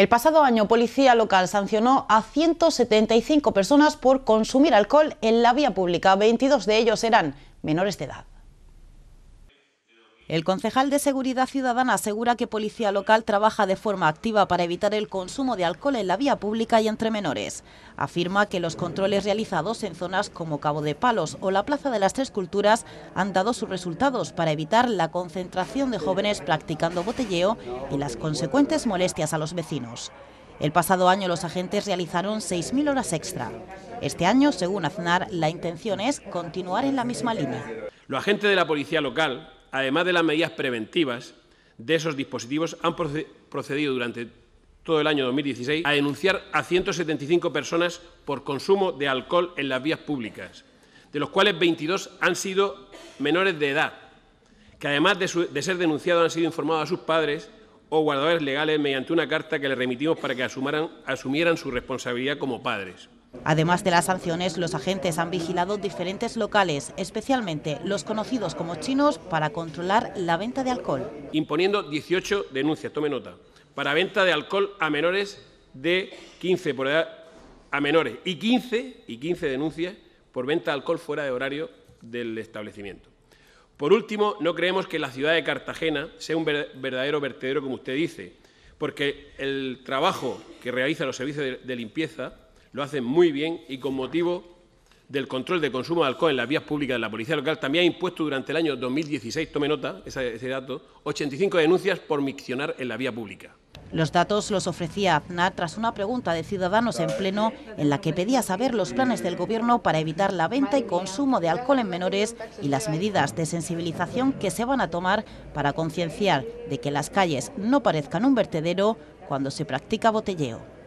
El pasado año, Policía Local sancionó a 175 personas por consumir alcohol en la vía pública. 22 de ellos eran menores de edad. El concejal de Seguridad Ciudadana asegura que Policía Local trabaja de forma activa para evitar el consumo de alcohol en la vía pública y entre menores. Afirma que los controles realizados en zonas como Cabo de Palos o la Plaza de las Tres Culturas han dado sus resultados para evitar la concentración de jóvenes practicando botelleo y las consecuentes molestias a los vecinos. El pasado año los agentes realizaron 6.000 horas extra. Este año, según Aznar, la intención es continuar en la misma línea. Los agentes de la policía local además de las medidas preventivas de esos dispositivos, han procedido durante todo el año 2016 a denunciar a 175 personas por consumo de alcohol en las vías públicas, de los cuales 22 han sido menores de edad, que además de, ser denunciados han sido informados a sus padres o guardadores legales mediante una carta que les remitimos para que asumieran su responsabilidad como padres. Además de las sanciones, los agentes han vigilado diferentes locales, especialmente los conocidos como chinos, para controlar la venta de alcohol. Imponiendo 18 denuncias, tome nota, para venta de alcohol a menores de 15 por edad a menores y 15 y 15 denuncias por venta de alcohol fuera de horario del establecimiento. Por último, no creemos que la ciudad de Cartagena sea un verdadero vertedero como usted dice, porque el trabajo que realizan los servicios de limpieza lo hacen muy bien y con motivo del control de consumo de alcohol en las vías públicas de la Policía Local también ha impuesto durante el año 2016, tome nota ese, dato, 85 denuncias por miccionar en la vía pública. Los datos los ofrecía Aznar tras una pregunta de Ciudadanos en Pleno en la que pedía saber los planes del Gobierno para evitar la venta y consumo de alcohol en menores y las medidas de sensibilización que se van a tomar para concienciar de que las calles no parezcan un vertedero cuando se practica botelleo.